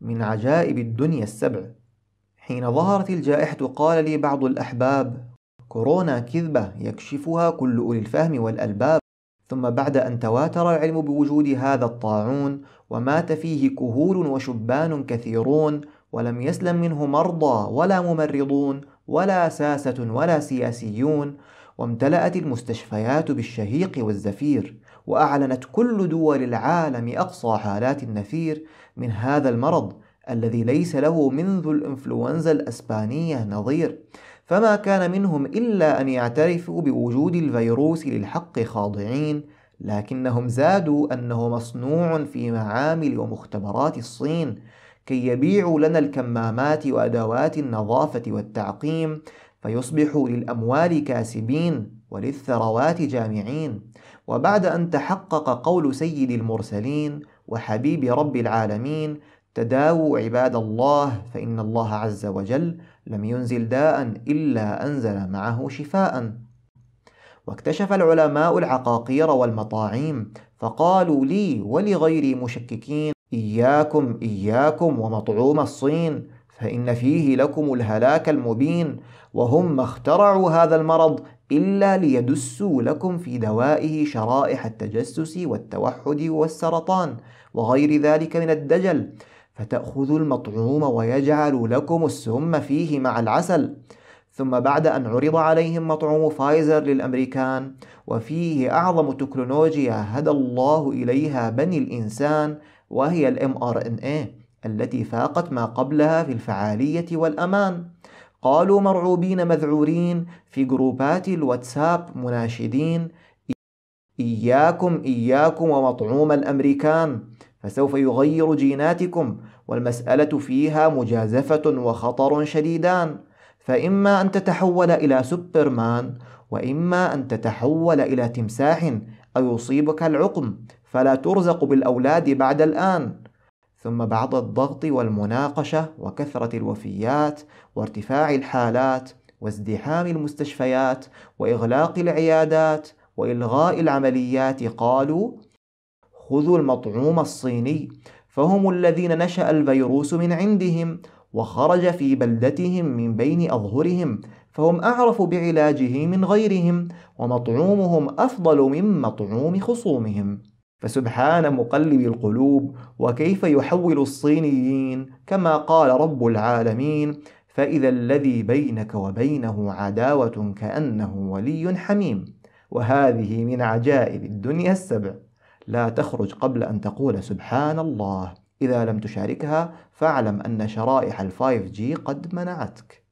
من عجائب الدنيا السبع حين ظهرت الجائحة قال لي بعض الأحباب كورونا كذبة يكشفها كل أولي الفهم والألباب ثم بعد أن تواتر العلم بوجود هذا الطاعون ومات فيه كهول وشبان كثيرون ولم يسلم منه مرضى ولا ممرضون ولا ساسة ولا سياسيون وامتلأت المستشفيات بالشهيق والزفير وأعلنت كل دول العالم أقصى حالات النفير من هذا المرض الذي ليس له منذ الإنفلونزا الأسبانية نظير فما كان منهم إلا أن يعترفوا بوجود الفيروس للحق خاضعين لكنهم زادوا أنه مصنوع في معامل ومختبرات الصين كي يبيعوا لنا الكمامات وأدوات النظافة والتعقيم فيصبحوا للأموال كاسبين وللثروات جامعين وبعد أن تحقق قول سيد المرسلين وحبيب رب العالمين تداووا عباد الله فإن الله عز وجل لم ينزل داء إلا أنزل معه شفاء واكتشف العلماء العقاقير والمطاعيم فقالوا لي ولغيري مشككين إياكم إياكم ومطعوم الصين فإن فيه لكم الهلاك المبين وهم ما اخترعوا هذا المرض إلا ليدسوا لكم في دوائه شرائح التجسس والتوحد والسرطان وغير ذلك من الدجل فتأخذوا المطعوم ويجعل لكم السم فيه مع العسل ثم بعد أن عرض عليهم مطعوم فايزر للأمريكان وفيه أعظم تكنولوجيا هدى الله إليها بني الإنسان وهي الـ mRNA التي فاقت ما قبلها في الفعالية والأمان قالوا مرعوبين مذعورين في جروبات الواتساب مناشدين إياكم إياكم ومطعوم الأمريكان فسوف يغير جيناتكم والمسألة فيها مجازفة وخطر شديدان فإما أن تتحول إلى سوبرمان وإما أن تتحول إلى تمساح أو يصيبك العقم فلا ترزق بالأولاد بعد الآن ثم بعد الضغط والمناقشة وكثرة الوفيات وارتفاع الحالات وازدحام المستشفيات وإغلاق العيادات وإلغاء العمليات قالوا: خذوا المطعوم الصيني فهم الذين نشأ الفيروس من عندهم وخرج في بلدتهم من بين أظهرهم فهم أعرف بعلاجه من غيرهم ومطعومهم أفضل من مطعوم خصومهم فسبحان مقلب القلوب وكيف يحول الصينيين كما قال رب العالمين فإذا الذي بينك وبينه عداوة كأنه ولي حميم وهذه من عجائب الدنيا السبع لا تخرج قبل أن تقول سبحان الله إذا لم تشاركها فاعلم أن شرائح الفايف جي قد منعتك